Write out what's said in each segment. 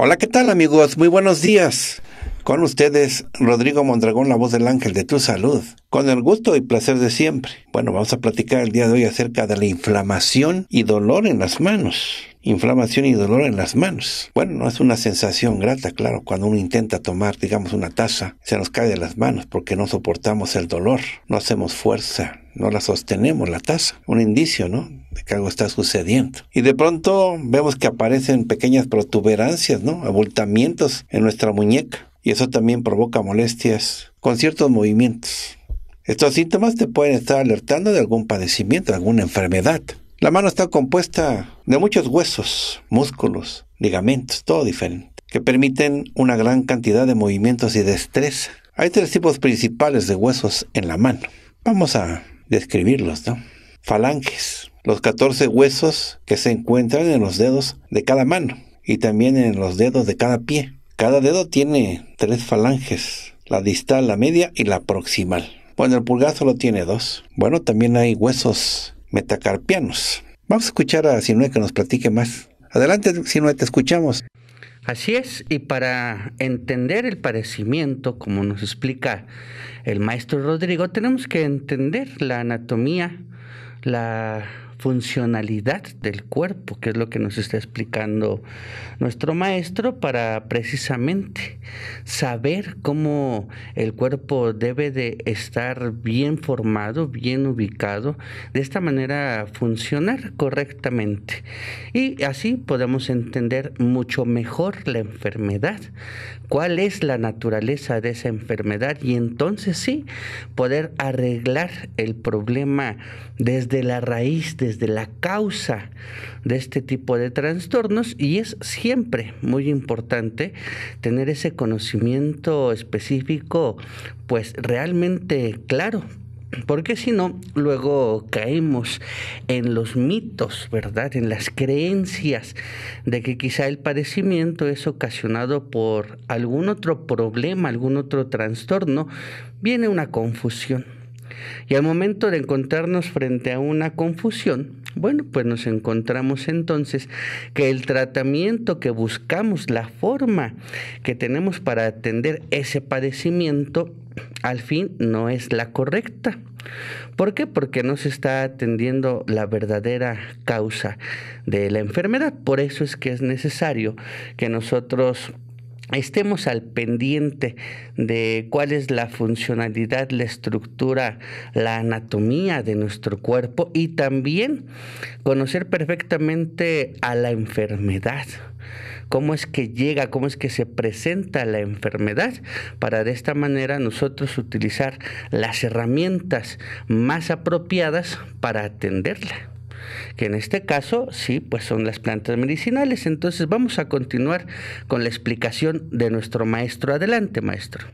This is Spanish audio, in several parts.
Hola, ¿qué tal amigos? Muy buenos días. Con ustedes, Rodrigo Mondragón, la voz del ángel de tu salud. Con el gusto y placer de siempre. Bueno, vamos a platicar el día de hoy acerca de la inflamación y dolor en las manos. Inflamación y dolor en las manos. Bueno, no es una sensación grata, claro, cuando uno intenta tomar, digamos, una taza, se nos cae de las manos porque no soportamos el dolor, no hacemos fuerza, no la sostenemos la taza. Un indicio, ¿no? que algo está sucediendo. Y de pronto vemos que aparecen pequeñas protuberancias, ¿no? Abultamientos en nuestra muñeca. Y eso también provoca molestias con ciertos movimientos. Estos síntomas te pueden estar alertando de algún padecimiento, de alguna enfermedad. La mano está compuesta de muchos huesos, músculos, ligamentos, todo diferente, que permiten una gran cantidad de movimientos y destreza. Hay tres tipos principales de huesos en la mano. Vamos a describirlos, ¿no? Falanges, los 14 huesos que se encuentran en los dedos de cada mano y también en los dedos de cada pie. Cada dedo tiene tres falanges, la distal, la media y la proximal. Bueno, el pulgar solo tiene dos. Bueno, también hay huesos metacarpianos. Vamos a escuchar a Sinue que nos platique más. Adelante, Sinue, te escuchamos. Así es, y para entender el padecimiento, como nos explica el maestro Rodrigo, tenemos que entender la anatomía, la funcionalidad del cuerpo, que es lo que nos está explicando nuestro maestro para precisamente saber cómo el cuerpo debe de estar bien formado, bien ubicado, de esta manera funcionar correctamente. Y así podemos entender mucho mejor la enfermedad, cuál es la naturaleza de esa enfermedad y entonces sí poder arreglar el problema desde la raíz de de la causa de este tipo de trastornos y es siempre muy importante tener ese conocimiento específico pues realmente claro porque si no, luego caemos en los mitos, ¿verdad? En las creencias de que quizá el padecimiento es ocasionado por algún otro problema, algún otro trastorno. Viene una confusión y al momento de encontrarnos frente a una confusión, bueno, pues nos encontramos entonces que el tratamiento que buscamos, la forma que tenemos para atender ese padecimiento, al fin no es la correcta. ¿Por qué? Porque no se está atendiendo la verdadera causa de la enfermedad. Por eso es que es necesario que nosotros estemos al pendiente de cuál es la funcionalidad, la estructura, la anatomía de nuestro cuerpo y también conocer perfectamente a la enfermedad cómo es que llega, cómo es que se presenta la enfermedad, para de esta manera nosotros utilizar las herramientas más apropiadas para atenderla que en este caso sí, pues son las plantas medicinales. Entonces vamos a continuar con la explicación de nuestro maestro. Adelante, maestro.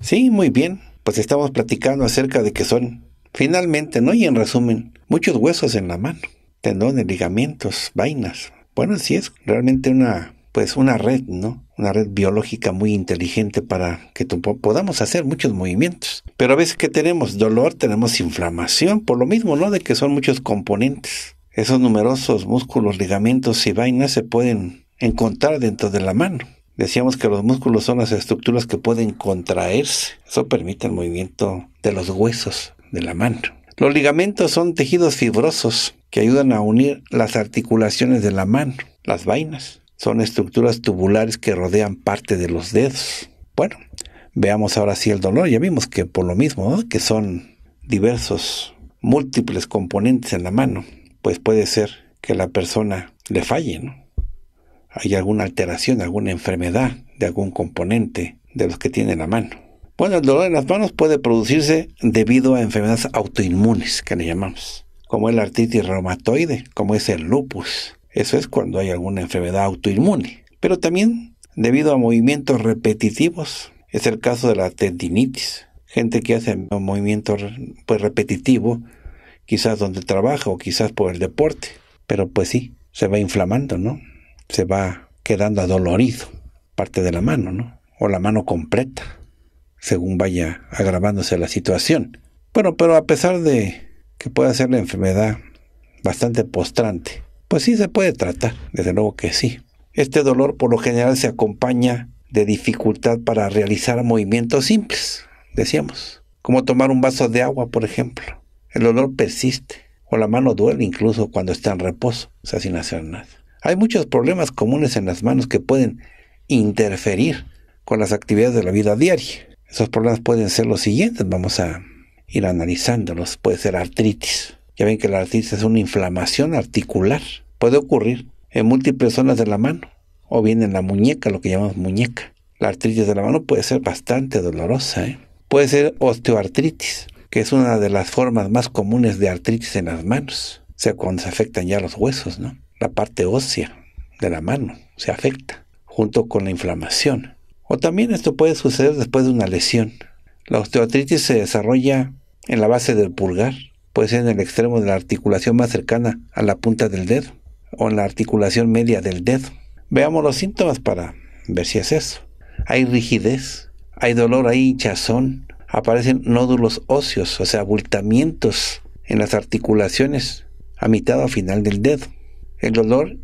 Sí, muy bien. Pues estamos platicando acerca de que son, finalmente, ¿no? Y en resumen, muchos huesos en la mano, tendones, ligamentos, vainas. Bueno, sí es realmente una pues una red, ¿no? Una red biológica muy inteligente para que podamos hacer muchos movimientos. Pero a veces que tenemos dolor, tenemos inflamación, por lo mismo, ¿no? De que son muchos componentes. Esos numerosos músculos, ligamentos y vainas se pueden encontrar dentro de la mano. Decíamos que los músculos son las estructuras que pueden contraerse. Eso permite el movimiento de los huesos de la mano. Los ligamentos son tejidos fibrosos que ayudan a unir las articulaciones de la mano, las vainas. Son estructuras tubulares que rodean parte de los dedos. Bueno, veamos ahora sí el dolor. Ya vimos que por lo mismo, que son diversos, múltiples componentes en la mano, pues puede ser que la persona le falle, ¿no? Hay alguna alteración, alguna enfermedad de algún componente de los que tiene la mano. Bueno, el dolor en las manos puede producirse debido a enfermedades autoinmunes, que le llamamos, como el la artritis reumatoide, como es el lupus, eso es cuando hay alguna enfermedad autoinmune, pero también debido a movimientos repetitivos. Es el caso de la tendinitis. Gente que hace movimientos pues, repetitivo, quizás donde trabaja o quizás por el deporte, pero pues sí, se va inflamando, ¿no? Se va quedando adolorido parte de la mano, ¿no? O la mano completa, según vaya agravándose la situación. Bueno, pero a pesar de que pueda ser la enfermedad bastante postrante, pues sí se puede tratar, desde luego que sí. Este dolor por lo general se acompaña de dificultad para realizar movimientos simples, decíamos, como tomar un vaso de agua, por ejemplo. El dolor persiste, o la mano duele incluso cuando está en reposo, o sea, sin hacer nada. Hay muchos problemas comunes en las manos que pueden interferir con las actividades de la vida diaria. Esos problemas pueden ser los siguientes, vamos a ir analizándolos. Puede ser artritis. Ya ven que la artritis es una inflamación articular Puede ocurrir en múltiples zonas de la mano o bien en la muñeca, lo que llamamos muñeca. La artritis de la mano puede ser bastante dolorosa. ¿eh? Puede ser osteoartritis, que es una de las formas más comunes de artritis en las manos. O sea, cuando se afectan ya los huesos, ¿no? La parte ósea de la mano se afecta junto con la inflamación. O también esto puede suceder después de una lesión. La osteoartritis se desarrolla en la base del pulgar, puede ser en el extremo de la articulación más cercana a la punta del dedo o en la articulación media del dedo. Veamos los síntomas para ver si es eso. Hay rigidez, hay dolor, hay hinchazón, aparecen nódulos óseos, o sea, abultamientos en las articulaciones a mitad o final del dedo. El dolor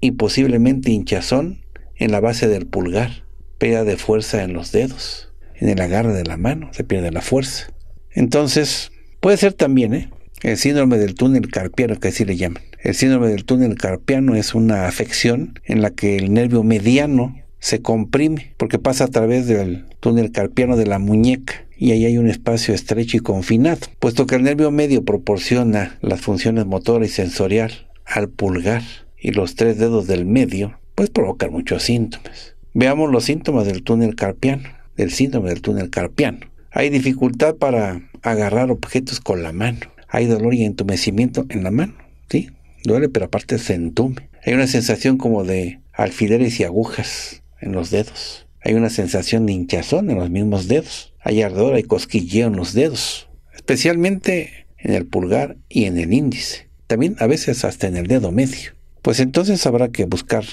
y posiblemente hinchazón en la base del pulgar, pérdida de fuerza en los dedos, en el agarre de la mano, se pierde la fuerza. Entonces, puede ser también ¿eh? el síndrome del túnel carpiano que así le llaman. El síndrome del túnel carpiano es una afección en la que el nervio mediano se comprime porque pasa a través del túnel carpiano de la muñeca y ahí hay un espacio estrecho y confinado, puesto que el nervio medio proporciona las funciones motora y sensorial al pulgar y los tres dedos del medio, pues provocar muchos síntomas. Veamos los síntomas del túnel carpiano, del síndrome del túnel carpiano. Hay dificultad para agarrar objetos con la mano, hay dolor y entumecimiento en la mano, ¿sí? Duele, pero aparte se entume. Hay una sensación como de alfileres y agujas en los dedos. Hay una sensación de hinchazón en los mismos dedos. Hay ardor, hay cosquilleo en los dedos, especialmente en el pulgar y en el índice. También a veces hasta en el dedo medio. Pues entonces habrá que buscar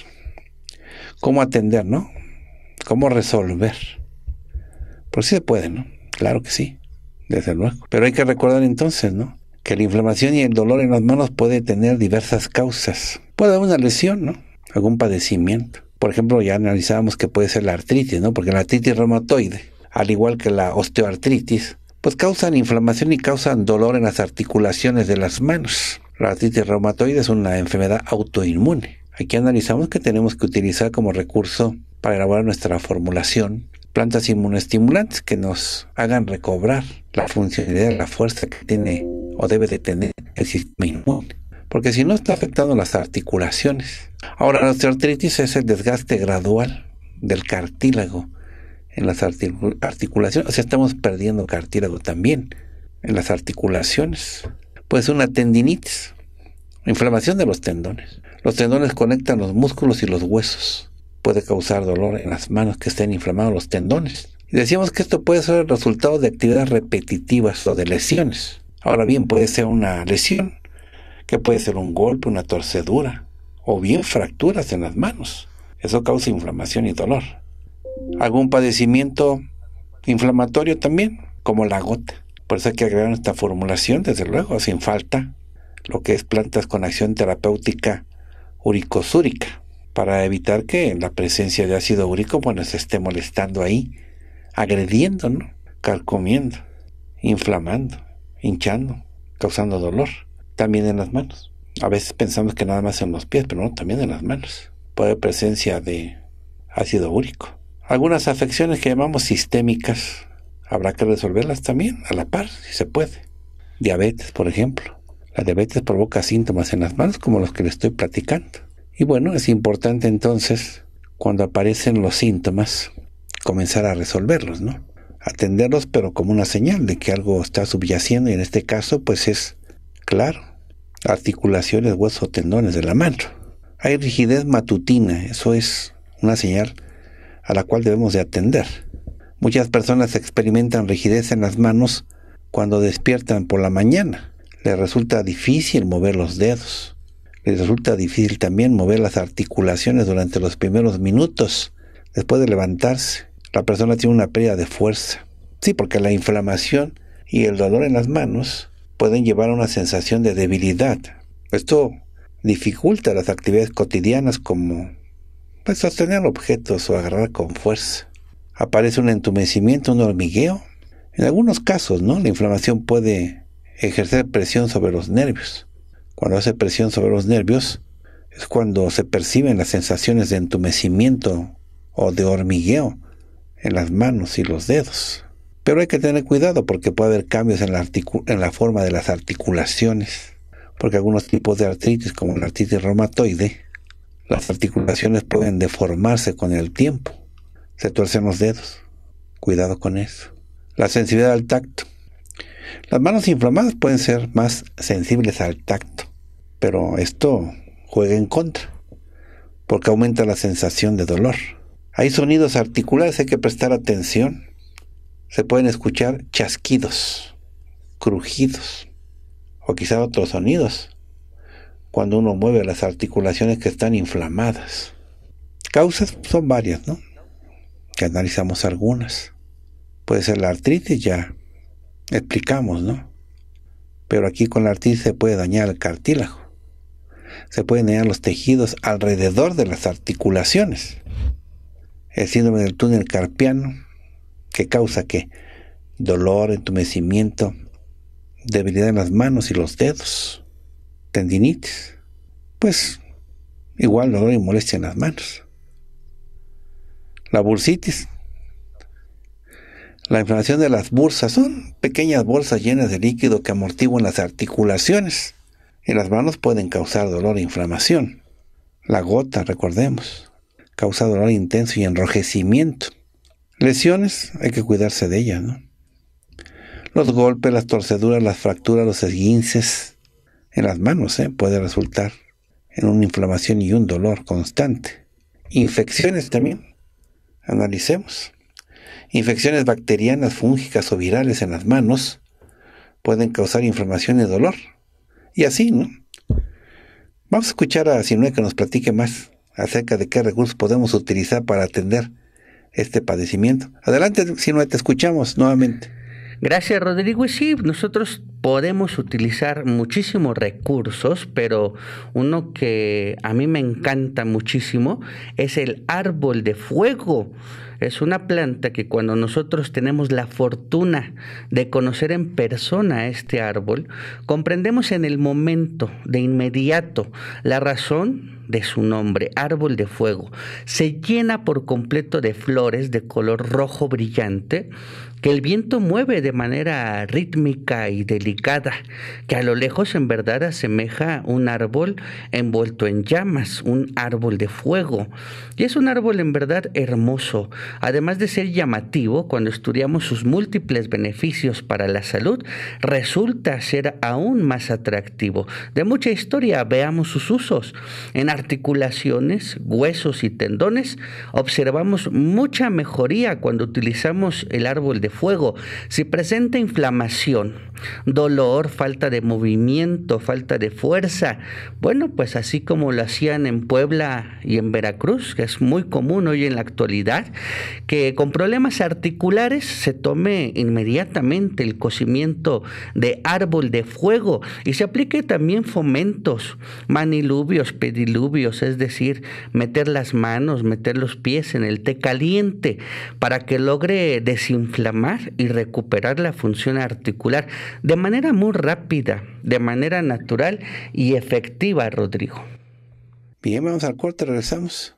cómo atender, ¿no? Cómo resolver. Pues si sí se puede, ¿no? Claro que sí, desde luego. Pero hay que recordar entonces, ¿no? que la inflamación y el dolor en las manos puede tener diversas causas. Puede haber una lesión, ¿no? Algún padecimiento. Por ejemplo, ya analizábamos que puede ser la artritis, ¿no? Porque la artritis reumatoide, al igual que la osteoartritis, pues causan inflamación y causan dolor en las articulaciones de las manos. La artritis reumatoide es una enfermedad autoinmune. Aquí analizamos que tenemos que utilizar como recurso para elaborar nuestra formulación plantas inmunoestimulantes que nos hagan recobrar la funcionalidad, la fuerza que tiene o debe de tener el sistema inmune. Porque si no está afectando las articulaciones. Ahora, la osteoartritis es el desgaste gradual del cartílago en las articulaciones. O sea, estamos perdiendo cartílago también en las articulaciones. Pues una tendinitis, inflamación de los tendones. Los tendones conectan los músculos y los huesos puede causar dolor en las manos que estén inflamados los tendones. decíamos que esto puede ser el resultado de actividades repetitivas o de lesiones. Ahora bien, puede ser una lesión, que puede ser un golpe, una torcedura, o bien fracturas en las manos. Eso causa inflamación y dolor. Algún padecimiento inflamatorio también, como la gota. Por eso hay que agregar esta formulación, desde luego, sin falta, lo que es plantas con acción terapéutica uricosúrica para evitar que la presencia de ácido úrico bueno, se esté molestando ahí, agrediendo, ¿no? carcomiendo, inflamando, hinchando, causando dolor, también en las manos. A veces pensamos que nada más en los pies, pero no, también en las manos. Puede haber presencia de ácido úrico. Algunas afecciones que llamamos sistémicas, habrá que resolverlas también, a la par, si se puede. Diabetes, por ejemplo. La diabetes provoca síntomas en las manos como los que le estoy platicando. Y bueno, es importante entonces, cuando aparecen los síntomas, comenzar a resolverlos, ¿no? Atenderlos, pero como una señal de que algo está subyaciendo, y en este caso, pues es, claro, articulaciones, huesos, tendones de la mano. Hay rigidez matutina, eso es una señal a la cual debemos de atender. Muchas personas experimentan rigidez en las manos cuando despiertan por la mañana. Les resulta difícil mover los dedos resulta difícil también mover las articulaciones durante los primeros minutos después de levantarse. La persona tiene una pérdida de fuerza. Sí, porque la inflamación y el dolor en las manos pueden llevar a una sensación de debilidad. Esto dificulta las actividades cotidianas como pues, sostener objetos o agarrar con fuerza. Aparece un entumecimiento, un hormigueo. En algunos casos, ¿no? La inflamación puede ejercer presión sobre los nervios. Cuando hace presión sobre los nervios, es cuando se perciben las sensaciones de entumecimiento o de hormigueo en las manos y los dedos. Pero hay que tener cuidado porque puede haber cambios en la, en la forma de las articulaciones, porque algunos tipos de artritis, como la artritis reumatoide, las articulaciones pueden deformarse con el tiempo. Se tuercen los dedos. Cuidado con eso. La sensibilidad al tacto. Las manos inflamadas pueden ser más sensibles al tacto, pero esto juega en contra, porque aumenta la sensación de dolor. Hay sonidos articulares, hay que prestar atención. Se pueden escuchar chasquidos, crujidos o quizá otros sonidos cuando uno mueve las articulaciones que están inflamadas. Causas son varias, ¿no? Que analizamos algunas. Puede ser la artritis ya explicamos, ¿no? Pero aquí con la artritis se puede dañar el cartílago, se pueden dañar los tejidos alrededor de las articulaciones. El síndrome del túnel carpiano, que causa que dolor, entumecimiento, debilidad en las manos y los dedos, tendinitis, pues igual dolor y molestia en las manos. La bursitis, la inflamación de las bolsas son pequeñas bolsas llenas de líquido que amortiguan las articulaciones y las manos pueden causar dolor e inflamación. La gota, recordemos, causa dolor intenso y enrojecimiento. Lesiones, hay que cuidarse de ellas, ¿no? Los golpes, las torceduras, las fracturas, los esguinces en las manos ¿eh? puede resultar en una inflamación y un dolor constante. Infecciones también. Analicemos. Infecciones bacterianas, fúngicas o virales en las manos pueden causar inflamación y dolor. Y así, ¿no? Vamos a escuchar a Sinue que nos platique más acerca de qué recursos podemos utilizar para atender este padecimiento. Adelante, Sinue, te escuchamos nuevamente. Gracias, Rodrigo. Y sí, nosotros podemos utilizar muchísimos recursos, pero uno que a mí me encanta muchísimo es el árbol de fuego. Es una planta que cuando nosotros tenemos la fortuna de conocer en persona este árbol, comprendemos en el momento, de inmediato, la razón de su nombre, árbol de fuego. Se llena por completo de flores de color rojo brillante que el viento mueve de manera rítmica y delicada, que a lo lejos en verdad asemeja un árbol envuelto en llamas, un árbol de fuego. Y es un árbol en verdad hermoso, además de ser llamativo cuando estudiamos sus múltiples beneficios para la salud, resulta ser aún más atractivo. De mucha historia veamos sus usos. En articulaciones, huesos y tendones observamos mucha mejoría cuando utilizamos el árbol de fuego. Si presenta inflamación, dolor, falta de movimiento, falta de fuerza, bueno, pues así como lo hacían en Puebla y en Veracruz, que es muy común hoy en la actualidad, que con problemas articulares se tome inmediatamente el cocimiento de árbol de fuego y se aplique también fomentos, manilubios, pedilubios, es decir, meter las manos, meter los pies en el té caliente para que logre desinflamar y recuperar la función articular de manera muy rápida, de manera natural y efectiva, Rodrigo. Bien, vamos al corte, regresamos.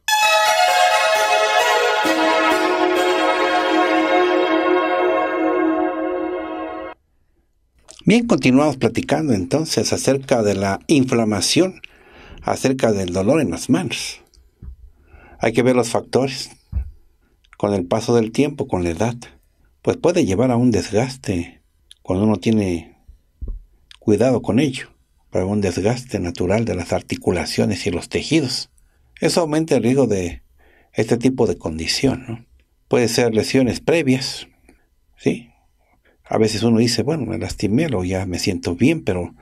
Bien, continuamos platicando entonces acerca de la inflamación, acerca del dolor en las manos. Hay que ver los factores con el paso del tiempo, con la edad pues puede llevar a un desgaste cuando uno tiene cuidado con ello, para un desgaste natural de las articulaciones y los tejidos. Eso aumenta el riesgo de este tipo de condición. ¿no? Puede ser lesiones previas, ¿sí? A veces uno dice, bueno, me lastimé o ya me siento bien, pero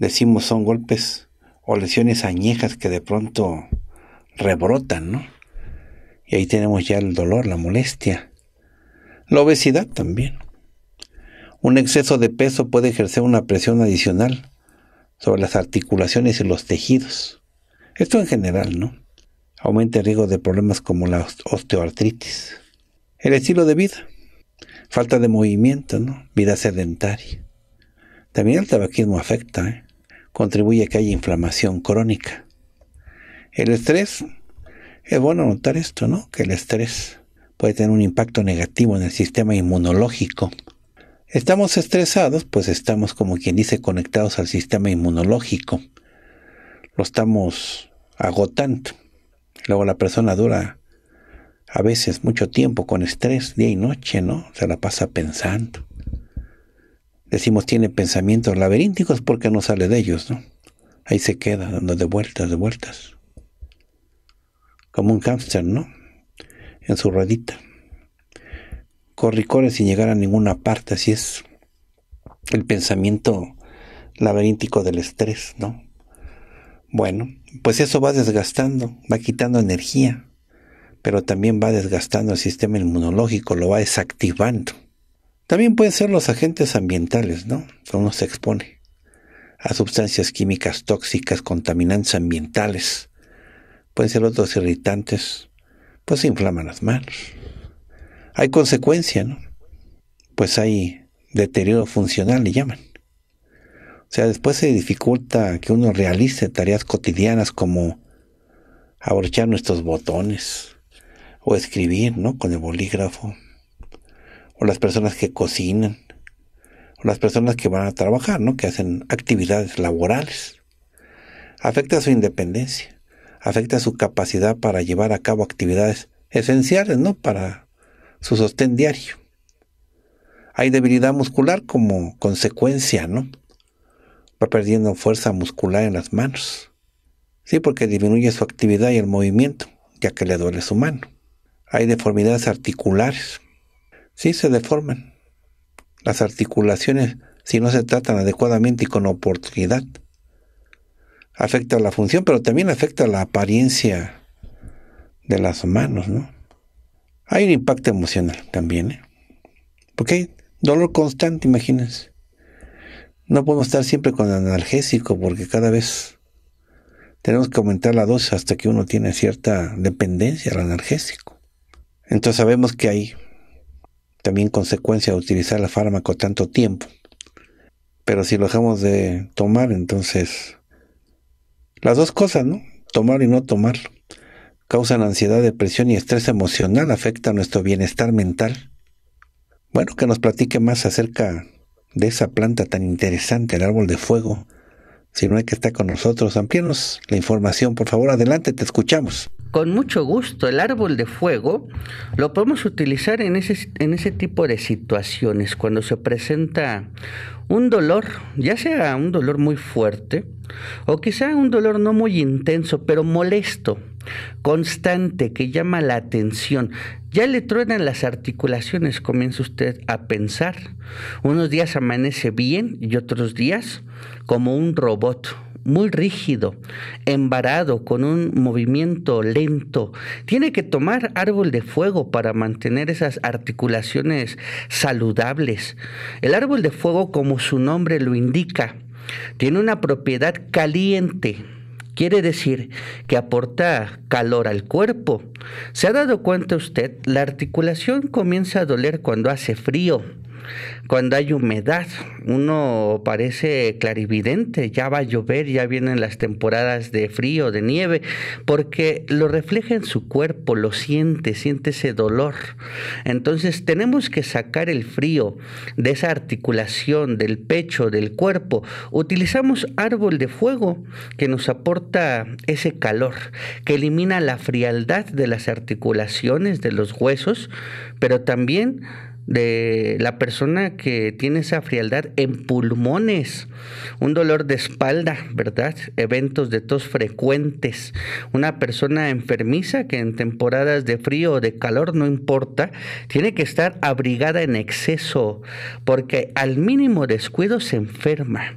decimos son golpes o lesiones añejas que de pronto rebrotan, ¿no? Y ahí tenemos ya el dolor, la molestia la obesidad también. Un exceso de peso puede ejercer una presión adicional sobre las articulaciones y los tejidos. Esto en general, ¿no? Aumenta el riesgo de problemas como la osteoartritis. El estilo de vida. Falta de movimiento, ¿no? Vida sedentaria. También el tabaquismo afecta, ¿eh? Contribuye a que haya inflamación crónica. El estrés. Es bueno notar esto, ¿no? Que el estrés puede tener un impacto negativo en el sistema inmunológico. Estamos estresados, pues estamos como quien dice conectados al sistema inmunológico. Lo estamos agotando. Luego la persona dura a veces mucho tiempo con estrés, día y noche, ¿no? Se la pasa pensando. Decimos tiene pensamientos laberínticos porque no sale de ellos, ¿no? Ahí se queda dando de vueltas, de vueltas. Como un cámster, ¿no? en su ruedita. corre sin llegar a ninguna parte, así es el pensamiento laberíntico del estrés, ¿no? Bueno, pues eso va desgastando, va quitando energía, pero también va desgastando el sistema inmunológico, lo va desactivando. También pueden ser los agentes ambientales, ¿no? Uno se expone a sustancias químicas tóxicas, contaminantes ambientales, pueden ser otros irritantes, pues se inflaman las manos. Hay consecuencia, ¿no? Pues hay deterioro funcional, le llaman. O sea, después se dificulta que uno realice tareas cotidianas como abrochar nuestros botones o escribir, ¿no? Con el bolígrafo. O las personas que cocinan. O las personas que van a trabajar, ¿no? Que hacen actividades laborales. Afecta su independencia afecta su capacidad para llevar a cabo actividades esenciales, ¿no? Para su sostén diario. Hay debilidad muscular como consecuencia, ¿no? Va perdiendo fuerza muscular en las manos. Sí, porque disminuye su actividad y el movimiento, ya que le duele su mano. Hay deformidades articulares. Sí, se deforman. Las articulaciones si no se tratan adecuadamente y con oportunidad afecta la función, pero también afecta la apariencia de las manos, ¿no? Hay un impacto emocional también, ¿eh? Porque hay dolor constante, imagínense. No podemos estar siempre con analgésico porque cada vez tenemos que aumentar la dosis hasta que uno tiene cierta dependencia al analgésico. Entonces sabemos que hay también consecuencia de utilizar el fármaco tanto tiempo. Pero si lo dejamos de tomar, entonces las dos cosas, ¿no? Tomar y no tomar, Causan ansiedad, depresión y estrés emocional, afecta nuestro bienestar mental. Bueno, que nos platique más acerca de esa planta tan interesante, el árbol de fuego. Si no hay que estar con nosotros, amplíenos la información, por favor, adelante, te escuchamos con mucho gusto. El árbol de fuego lo podemos utilizar en ese, en ese tipo de situaciones, cuando se presenta un dolor, ya sea un dolor muy fuerte o quizá un dolor no muy intenso, pero molesto, constante, que llama la atención. Ya le truenan las articulaciones, comienza usted a pensar. Unos días amanece bien y otros días como un robot muy rígido, embarado, con un movimiento lento. Tiene que tomar árbol de fuego para mantener esas articulaciones saludables. El árbol de fuego, como su nombre lo indica, tiene una propiedad caliente. Quiere decir que aporta calor al cuerpo. ¿Se ha dado cuenta usted? La articulación comienza a doler cuando hace frío cuando hay humedad, uno parece clarividente, ya va a llover, ya vienen las temporadas de frío, de nieve, porque lo refleja en su cuerpo, lo siente, siente ese dolor. Entonces tenemos que sacar el frío de esa articulación, del pecho, del cuerpo. Utilizamos árbol de fuego que nos aporta ese calor, que elimina la frialdad de las articulaciones, de los huesos, pero también de la persona que tiene esa frialdad en pulmones, un dolor de espalda, ¿verdad? Eventos de tos frecuentes, una persona enfermiza que en temporadas de frío o de calor, no importa, tiene que estar abrigada en exceso porque al mínimo descuido se enferma.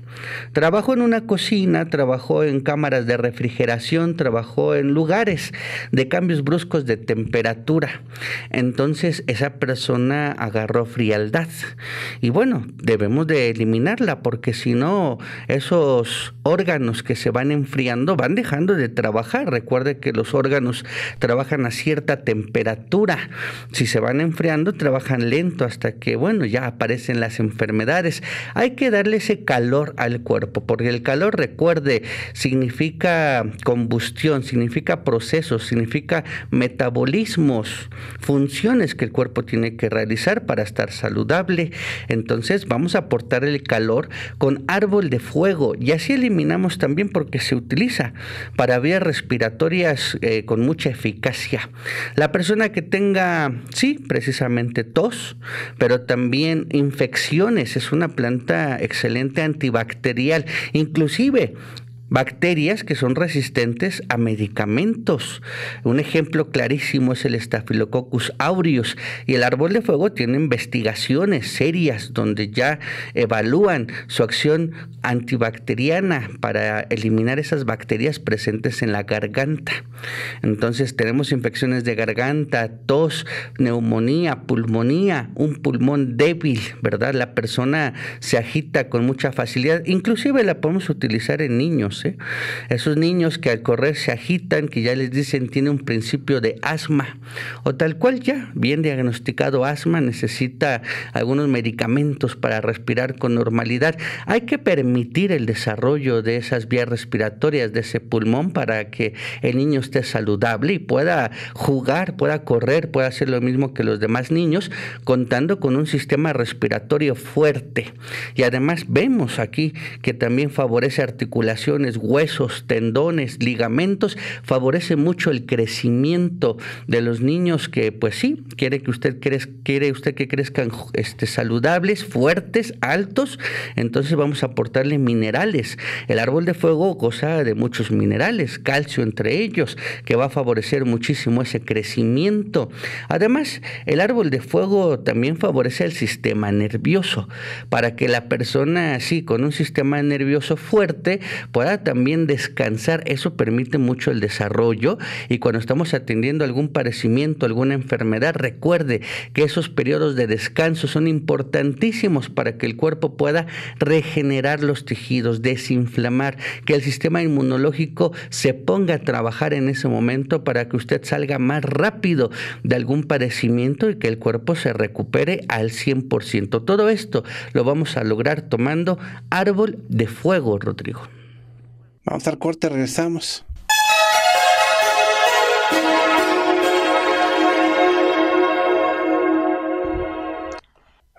Trabajó en una cocina, trabajó en cámaras de refrigeración, trabajó en lugares de cambios bruscos de temperatura. Entonces esa persona agarra y bueno, debemos de eliminarla porque si no, esos órganos que se van enfriando van dejando de trabajar. Recuerde que los órganos trabajan a cierta temperatura. Si se van enfriando, trabajan lento hasta que, bueno, ya aparecen las enfermedades. Hay que darle ese calor al cuerpo, porque el calor, recuerde, significa combustión, significa procesos, significa metabolismos, funciones que el cuerpo tiene que realizar para para estar saludable. Entonces vamos a aportar el calor con árbol de fuego y así eliminamos también porque se utiliza para vías respiratorias eh, con mucha eficacia. La persona que tenga, sí, precisamente tos, pero también infecciones, es una planta excelente antibacterial. Inclusive bacterias que son resistentes a medicamentos. Un ejemplo clarísimo es el Staphylococcus aureus y el árbol de fuego tiene investigaciones serias donde ya evalúan su acción antibacteriana para eliminar esas bacterias presentes en la garganta. Entonces tenemos infecciones de garganta, tos, neumonía, pulmonía, un pulmón débil, ¿verdad? La persona se agita con mucha facilidad, inclusive la podemos utilizar en niños esos niños que al correr se agitan, que ya les dicen tiene un principio de asma, o tal cual ya, bien diagnosticado asma, necesita algunos medicamentos para respirar con normalidad. Hay que permitir el desarrollo de esas vías respiratorias, de ese pulmón, para que el niño esté saludable y pueda jugar, pueda correr, pueda hacer lo mismo que los demás niños, contando con un sistema respiratorio fuerte. Y además vemos aquí que también favorece articulaciones huesos, tendones, ligamentos, favorece mucho el crecimiento de los niños que, pues sí, quiere que usted crezca, quiere usted que crezcan este, saludables, fuertes, altos. Entonces vamos a aportarle minerales. El árbol de fuego goza de muchos minerales, calcio entre ellos, que va a favorecer muchísimo ese crecimiento. Además, el árbol de fuego también favorece el sistema nervioso, para que la persona así, con un sistema nervioso fuerte, pueda también descansar. Eso permite mucho el desarrollo y cuando estamos atendiendo algún padecimiento, alguna enfermedad, recuerde que esos periodos de descanso son importantísimos para que el cuerpo pueda regenerar los tejidos, desinflamar, que el sistema inmunológico se ponga a trabajar en ese momento para que usted salga más rápido de algún padecimiento y que el cuerpo se recupere al 100%. Todo esto lo vamos a lograr tomando árbol de fuego, Rodrigo. Vamos al corte, regresamos.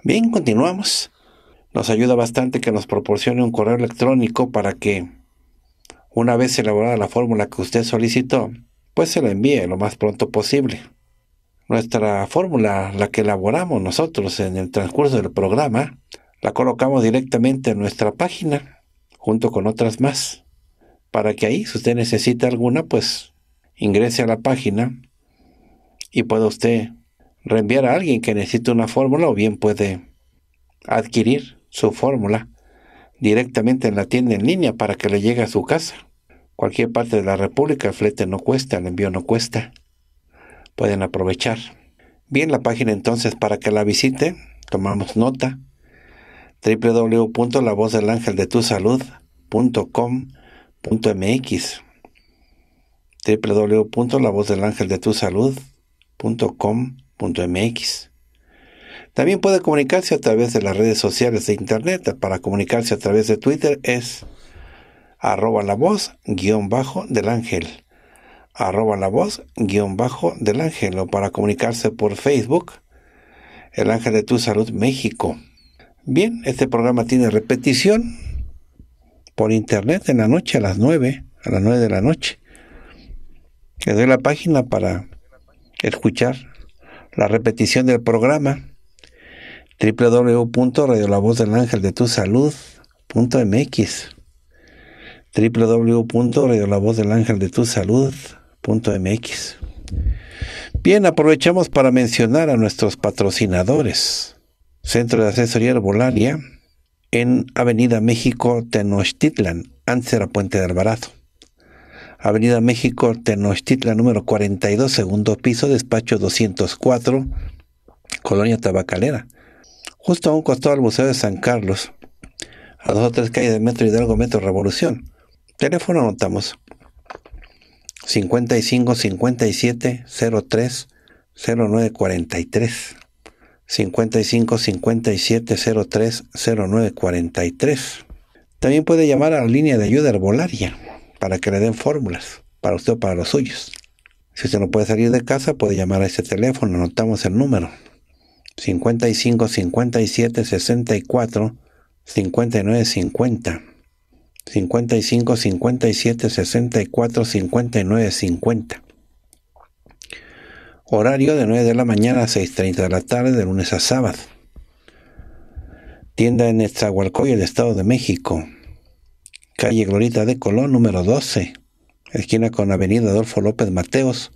Bien, continuamos. Nos ayuda bastante que nos proporcione un correo electrónico para que, una vez elaborada la fórmula que usted solicitó, pues se la envíe lo más pronto posible. Nuestra fórmula, la que elaboramos nosotros en el transcurso del programa, la colocamos directamente en nuestra página, junto con otras más para que ahí, si usted necesita alguna, pues ingrese a la página y pueda usted reenviar a alguien que necesite una fórmula o bien puede adquirir su fórmula directamente en la tienda en línea para que le llegue a su casa. Cualquier parte de la República el flete no cuesta, el envío no cuesta. Pueden aprovechar. Bien, la página entonces para que la visite, tomamos nota www.lavozdelangeldetusalud.com del ángel de punto mx También puede comunicarse a través de las redes sociales de internet. Para comunicarse a través de Twitter es arroba la voz guión bajo del ángel arroba la voz guión bajo del ángel o para comunicarse por Facebook el ángel de tu salud México. Bien, este programa tiene repetición por internet en la noche a las 9, a las 9 de la noche. que doy la página para escuchar la repetición del programa www.radiolavozdelangeldetusalud.mx www.radiolavozdelangeldetusalud.mx Bien, aprovechamos para mencionar a nuestros patrocinadores. Centro de Asesoría Herbolaria, en Avenida México Tenochtitlan, antes Puente de Alvarado. Avenida México Tenochtitlan número 42, segundo piso, despacho 204, Colonia Tabacalera. Justo a un costado del Museo de San Carlos, a dos o tres calles de Metro Hidalgo, Metro Revolución. Teléfono anotamos 55 57 03 0943. 55 57 03 09 43. También puede llamar a la línea de ayuda herbolaria para que le den fórmulas para usted o para los suyos. Si usted no puede salir de casa, puede llamar a ese teléfono, anotamos el número. 55 57 64 59 50 55 57 64 59 50 Horario de 9 de la mañana a 6.30 de la tarde, de lunes a sábado. Tienda en Estrahualcoyo, el Estado de México. Calle Glorita de Colón, número 12. Esquina con Avenida Adolfo López Mateos,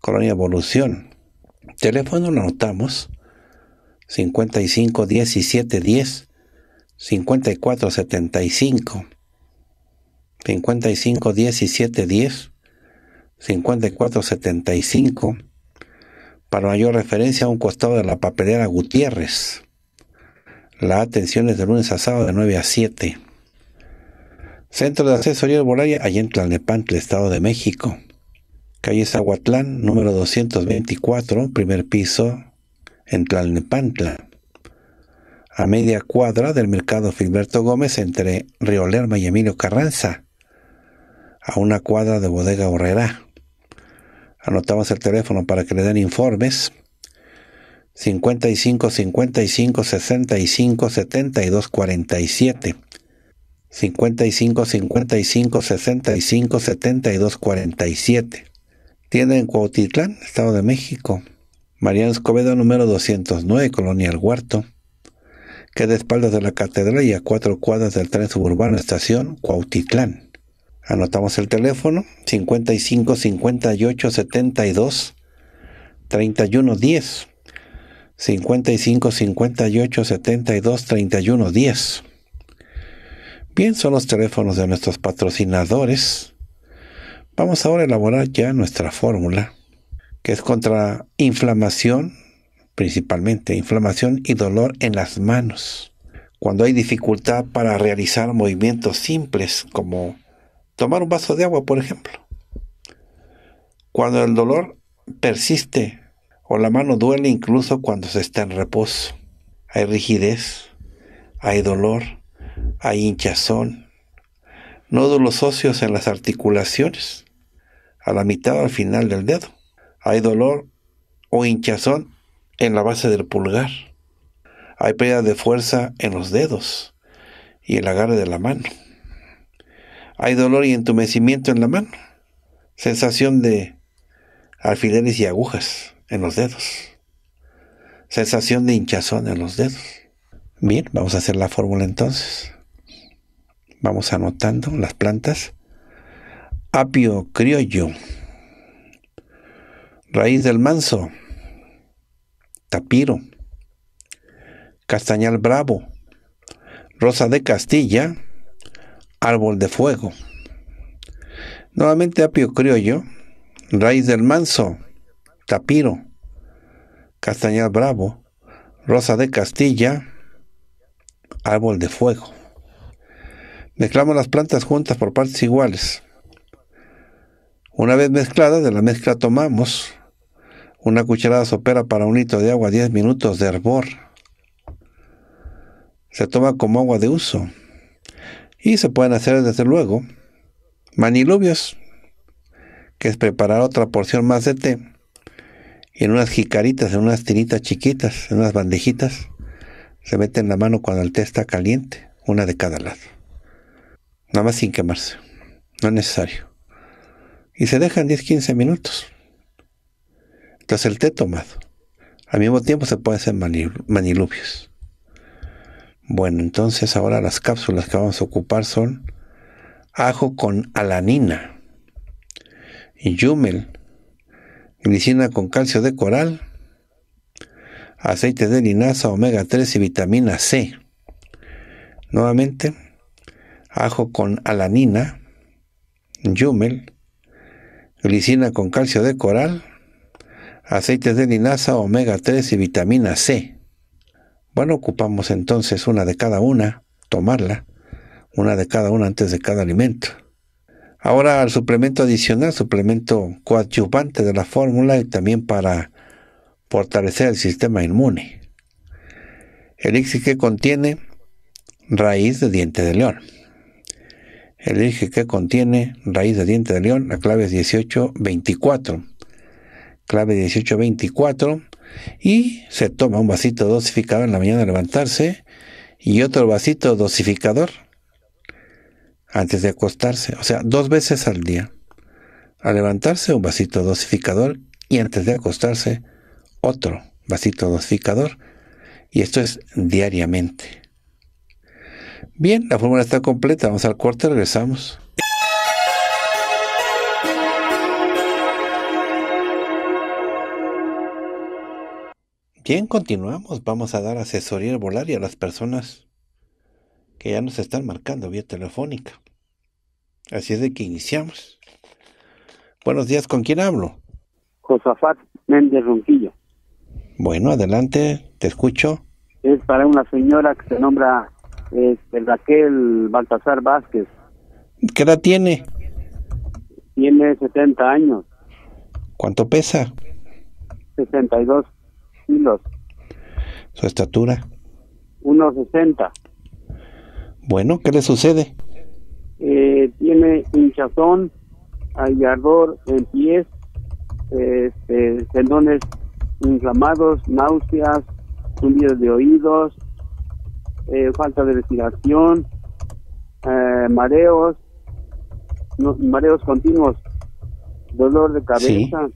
Colonia Evolución. Teléfono lo anotamos. 55 17 10 54 75 55 17 10 54 75 para mayor referencia, a un costado de la papelera Gutiérrez. La atención es de lunes a sábado de 9 a 7. Centro de Asesoría Herbolaria, allá en Tlalnepantla, Estado de México. Calle Zahuatlán, número 224, primer piso, en Tlalnepantla. A media cuadra del mercado Filberto Gómez, entre Río y Emilio Carranza. A una cuadra de Bodega Horrera. Anotamos el teléfono para que le den informes. 55 55 65 72 47. 55 55 65 72 47. Tienda en Cuautitlán, Estado de México. Mariano Escobedo, número 209, Colonia El Huerto. Queda a espaldas de la catedral y a cuatro cuadras del tren suburbano Estación Cuautitlán. Anotamos el teléfono 55 58 72 31 10. 55 58 72 31 10. Bien, son los teléfonos de nuestros patrocinadores. Vamos ahora a elaborar ya nuestra fórmula, que es contra inflamación, principalmente inflamación y dolor en las manos. Cuando hay dificultad para realizar movimientos simples como Tomar un vaso de agua, por ejemplo. Cuando el dolor persiste o la mano duele incluso cuando se está en reposo. Hay rigidez, hay dolor, hay hinchazón, nódulos óseos en las articulaciones, a la mitad o al final del dedo. Hay dolor o hinchazón en la base del pulgar. Hay pérdida de fuerza en los dedos y el agarre de la mano. Hay dolor y entumecimiento en la mano. Sensación de alfileres y agujas en los dedos. Sensación de hinchazón en los dedos. Bien, vamos a hacer la fórmula entonces. Vamos anotando las plantas. Apio criollo. Raíz del manso. Tapiro. Castañal bravo. Rosa de Castilla árbol de fuego. Nuevamente apio criollo, raíz del manso, tapiro, castañal bravo, rosa de castilla, árbol de fuego. Mezclamos las plantas juntas por partes iguales. Una vez mezcladas, de la mezcla tomamos una cucharada sopera para un litro de agua, 10 minutos de hervor. Se toma como agua de uso. Y se pueden hacer, desde luego, manilubios, que es preparar otra porción más de té y en unas jicaritas, en unas tiritas chiquitas, en unas bandejitas, se mete en la mano cuando el té está caliente, una de cada lado. Nada más sin quemarse, no es necesario. Y se dejan 10-15 minutos. Entonces el té tomado. Al mismo tiempo se pueden hacer manilubios. Bueno, entonces ahora las cápsulas que vamos a ocupar son ajo con alanina, yumel, glicina con calcio de coral, aceite de linaza, omega 3 y vitamina C. Nuevamente, ajo con alanina, yumel, glicina con calcio de coral, aceite de linaza, omega 3 y vitamina C. Bueno, ocupamos entonces una de cada una, tomarla, una de cada una antes de cada alimento. Ahora al suplemento adicional, suplemento coadyuvante de la fórmula y también para fortalecer el sistema inmune. Elixir que contiene raíz de diente de león. Elixir que contiene raíz de diente de león, la clave es 1824. Clave 1824 y se toma un vasito dosificador en la mañana de levantarse y otro vasito dosificador antes de acostarse, o sea, dos veces al día. a levantarse un vasito dosificador y antes de acostarse otro vasito dosificador. Y esto es diariamente. Bien, la fórmula está completa. Vamos al cuarto regresamos. Bien, continuamos, vamos a dar asesoría volar y a las personas que ya nos están marcando vía telefónica. Así es de que iniciamos. Buenos días, ¿con quién hablo? Josafat Méndez Ronquillo. Bueno, adelante, te escucho. Es para una señora que se nombra este, Raquel Baltasar Vázquez. ¿Qué edad tiene? Tiene 70 años. ¿Cuánto pesa? 62. ¿Su estatura? 1,60. Bueno, ¿qué le sucede? Eh, tiene hinchazón, hay ardor en pies, este, tendones inflamados, náuseas, zumbidos de oídos, eh, falta de respiración, eh, mareos, mareos continuos, dolor de cabeza,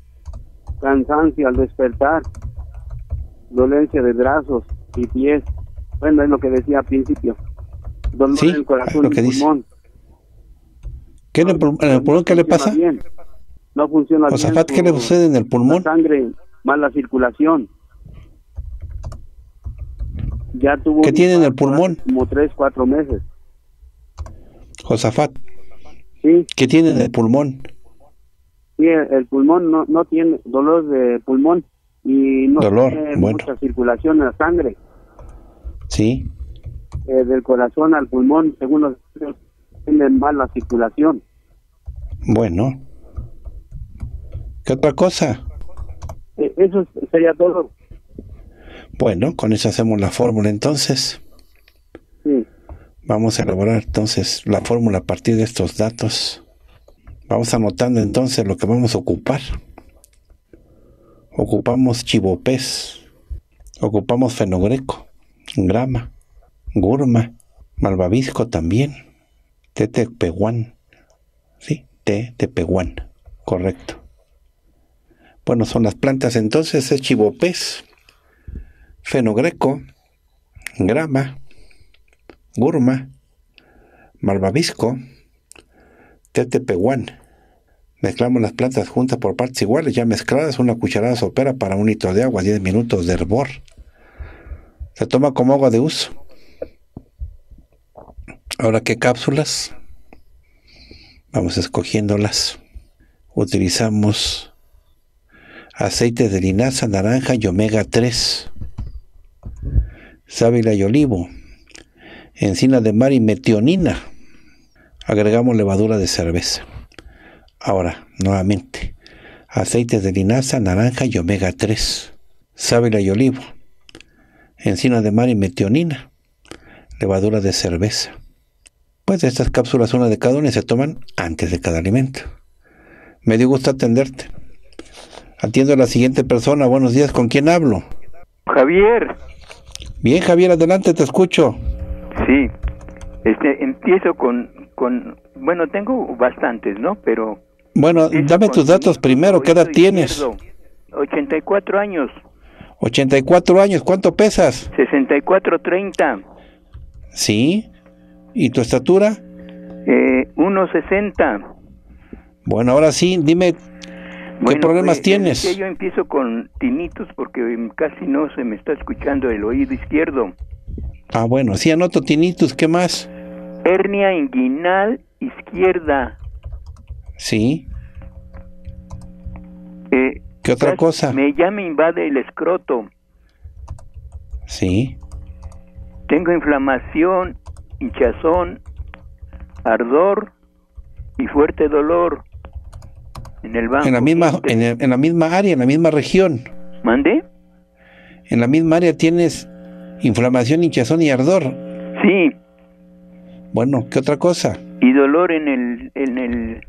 cansancio al despertar dolencia de brazos y pies. Bueno, es lo que decía al principio. Dolor sí, en corazón lo que dice. pulmón. ¿Qué le, en el pulmón qué le pasa? No funciona bien. ¿qué le sucede en el pulmón? sangre, mala circulación. Ya tuvo ¿Qué tiene en el pulmón? Como tres, cuatro meses. Josafat. Sí. ¿Qué tiene en el pulmón? Sí, el, pulmón no, no tiene dolor de pulmón y no Dolor. tiene mucha circulación en la sangre. Sí. Eh, del corazón al pulmón, según los tienen mala circulación. Bueno. ¿Qué otra cosa? Eh, eso sería todo. Bueno, con eso hacemos la fórmula entonces. Vamos a elaborar entonces la fórmula a partir de estos datos. Vamos anotando entonces lo que vamos a ocupar ocupamos chivopés, ocupamos fenogreco, grama, gurma, malvavisco también, tetepehuán, sí, tetepehuán, correcto. Bueno, son las plantas entonces, es chivopés, fenogreco, grama, gurma, malvavisco, tetepehuán, Mezclamos las plantas juntas por partes iguales, ya mezcladas, una cucharada sopera para un litro de agua, 10 minutos de hervor. Se toma como agua de uso. Ahora, ¿qué cápsulas? Vamos escogiéndolas. Utilizamos aceite de linaza, naranja y omega 3. Sábila y olivo. Encina de mar y metionina. Agregamos levadura de cerveza. Ahora, nuevamente, aceites de linaza, naranja y omega 3, sábila y olivo, encina de mar y metionina, levadura de cerveza. Pues estas cápsulas, una de cada una, se toman antes de cada alimento. Me dio gusto atenderte. Atiendo a la siguiente persona. Buenos días, ¿con quién hablo? Javier. Bien, Javier, adelante, te escucho. Sí, este, empiezo con, con, bueno, tengo bastantes, ¿no? Pero bueno, dame tus datos primero, ¿qué edad tienes? 84 años. 84 años, ¿cuánto pesas? 30 Sí. ¿Y tu estatura? Eh, 1.60. Bueno, ahora sí, dime ¿Qué problemas pues, tienes? yo empiezo con tinitos porque casi no se me está escuchando el oído izquierdo. Ah, bueno, sí anoto tinitos, ¿qué más? Hernia inguinal izquierda. Sí. Eh, ¿Qué otra cosa? Me, llama me invade el escroto. Sí. Tengo inflamación, hinchazón, ardor y fuerte dolor en el banco. En la misma, la misma área, en la misma región. ¿Mande? En la misma área tienes inflamación, hinchazón y ardor. Sí. Bueno, ¿qué otra cosa? Y dolor en el, en el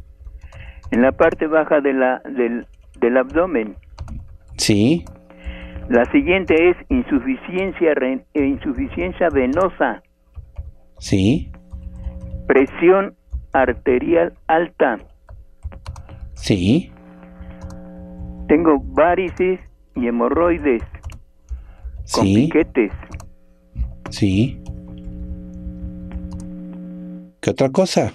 en la parte baja de la, del, abdomen. Sí. La siguiente es insuficiencia, eh, insuficiencia venosa. Sí. Presión arterial alta. Sí. Tengo varices y hemorroides. Con piquetes. Sí. ¿Qué otra cosa?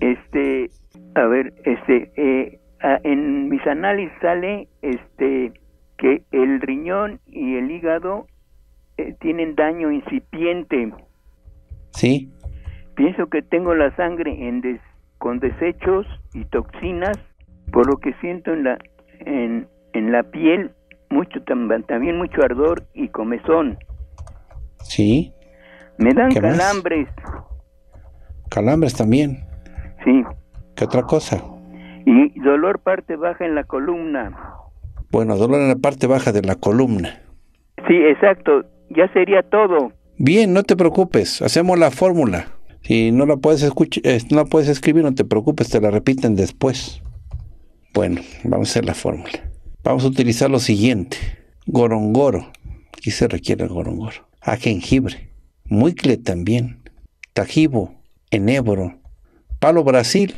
Este, a ver, este, eh, en mis análisis sale este, que el riñón y el hígado eh, tienen daño incipiente. Sí. Pienso que tengo la sangre en con desechos y toxinas, por lo que siento en la, en, la piel mucho también mucho ardor y comezón. Sí. Me dan calambres. Calambres también. Sí. ¿Qué otra cosa? Y dolor parte baja en la columna. Bueno, dolor en la parte baja de la columna. Sí, exacto. Ya sería todo. Bien, no te preocupes. Hacemos la fórmula. Si no la puedes escuchar, eh, no puedes escribir, no te preocupes, te la repiten después. Bueno, vamos a hacer la fórmula. Vamos a utilizar lo siguiente: gorongoro. Aquí se requiere el gorongoro. A ah, jengibre. Muicle también. Tajibo. Enebro. Palo Brasil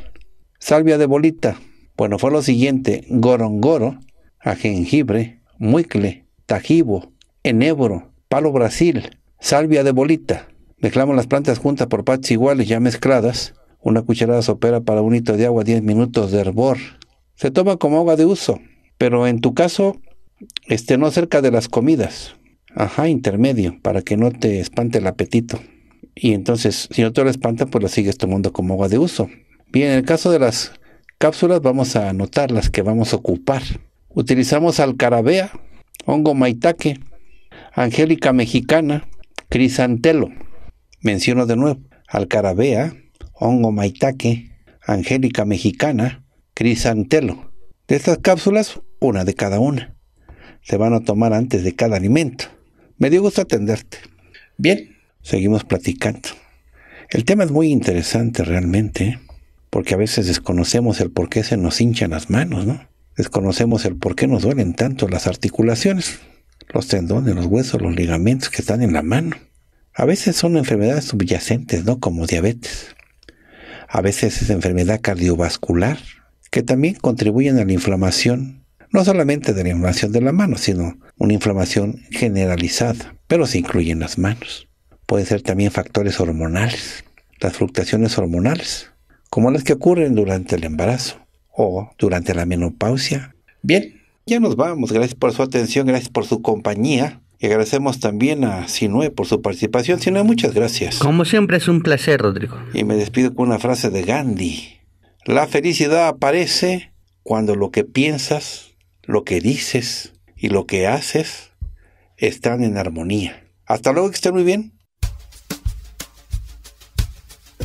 salvia de bolita. Bueno, fue lo siguiente: gorongoro, a jengibre, muicle, tajibo, enebro, palo brasil, salvia de bolita. Mezclamos las plantas juntas por partes iguales ya mezcladas. Una cucharada sopera para un hito de agua, 10 minutos de hervor. Se toma como agua de uso, pero en tu caso, este, no cerca de las comidas. Ajá, intermedio, para que no te espante el apetito. Y entonces, si no te lo espanta, pues lo sigues tomando como agua de uso. Bien, en el caso de las cápsulas vamos a anotar las que vamos a ocupar. Utilizamos alcarabea, hongo maitaque, angélica mexicana, crisantelo. Menciono de nuevo, alcarabea, hongo maitaque, angélica mexicana, crisantelo. De estas cápsulas, una de cada una. Se van a tomar antes de cada alimento. Me dio gusto atenderte. Bien, seguimos platicando. El tema es muy interesante realmente. ¿eh? porque a veces desconocemos el por qué se nos hinchan las manos, ¿no? Desconocemos el por qué nos duelen tanto las articulaciones, los tendones, los huesos, los ligamentos que están en la mano. A veces son enfermedades subyacentes, ¿no? Como diabetes. A veces es enfermedad cardiovascular, que también contribuyen a la inflamación, no solamente de la inflamación de la mano, sino una inflamación generalizada, pero se incluyen las manos. Pueden ser también factores hormonales, las fluctuaciones hormonales, como las que ocurren durante el embarazo o durante la menopausia. Bien, ya nos vamos. Gracias por su atención, gracias por su compañía. Y agradecemos también a Sinue por su participación. Sinue, muchas gracias. Como siempre es un placer, Rodrigo. Y me despido con una frase de Gandhi. La felicidad aparece cuando lo que piensas, lo que dices y lo que haces están en armonía. Hasta luego, que estén muy bien.